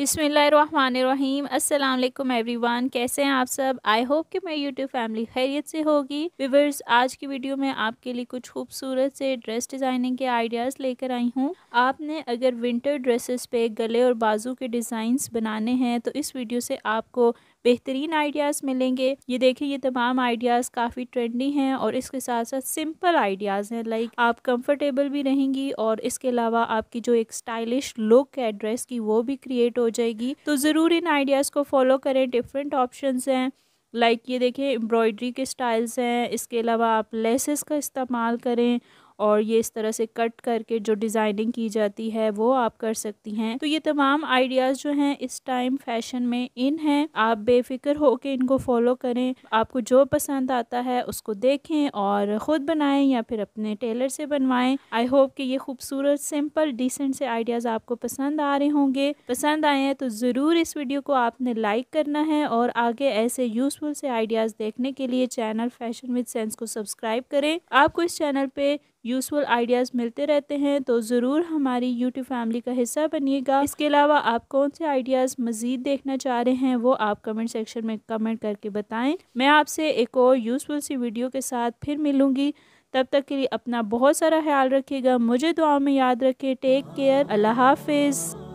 बिसमीम अस्सलाम एवरीवन कैसे हैं आप सब आई होप कि मेरी यूट्यूब फैमिली खैरियत से होगी विवर्स आज की वीडियो में आपके लिए कुछ खूबसूरत से ड्रेस डिज़ाइनिंग के आइडियाज़ लेकर आई हूँ आपने अगर विंटर ड्रेसेस पे गले और बाजू के डिज़ाइंस बनाने हैं तो इस वीडियो से आपको बेहतरीन आइडियाज़ मिलेंगे ये देखिए ये तमाम आइडियाज़ काफ़ी ट्रेंडी हैं और इसके साथ साथ सिंपल आइडियाज़ हैं लाइक आप कंफर्टेबल भी रहेंगी और इसके अलावा आपकी जो एक स्टाइलिश लुक है ड्रेस की वो भी क्रिएट हो जाएगी तो ज़रूर इन आइडियाज़ को फॉलो करें डिफरेंट ऑप्शन हैं लाइक ये देखें एम्ब्रॉयडरी के स्टाइल्स हैं इसके अलावा आप लेसेस का इस्तेमाल करें और ये इस तरह से कट करके जो डिज़ाइनिंग की जाती है वो आप कर सकती हैं तो ये तमाम आइडियाज़ जो हैं इस टाइम फैशन में इन हैं आप बेफिक्र होकर इनको फॉलो करें आपको जो पसंद आता है उसको देखें और ख़ुद बनाएं या फिर अपने टेलर से बनवाएं आई होप कि ये खूबसूरत सिंपल डिसेंट से आइडियाज़ आपको पसंद आ रहे होंगे पसंद आए हैं तो ज़रूर इस वीडियो को आपने लाइक करना है और आगे ऐसे यूज़फुल से आइडियाज़ देखने के लिए चैनल फैशन विद सेंस को सब्सक्राइब करें आपको इस चैनल पे यूज़फुल आइडियाज़ मिलते रहते हैं तो ज़रूर हमारी यूट्यूब फैमिली का हिस्सा बनिएगा इसके अलावा आप कौन से आइडियाज़ मज़ीद देखना चाह रहे हैं वो आप कमेंट सेक्शन में कमेंट करके बताएं मैं आपसे एक और यूज़फुल सी वीडियो के साथ फिर मिलूँगी तब तक के लिए अपना बहुत सारा ख्याल रखिएगा मुझे दुआ में याद रखें टेक केयर अल्लाह हाफिज़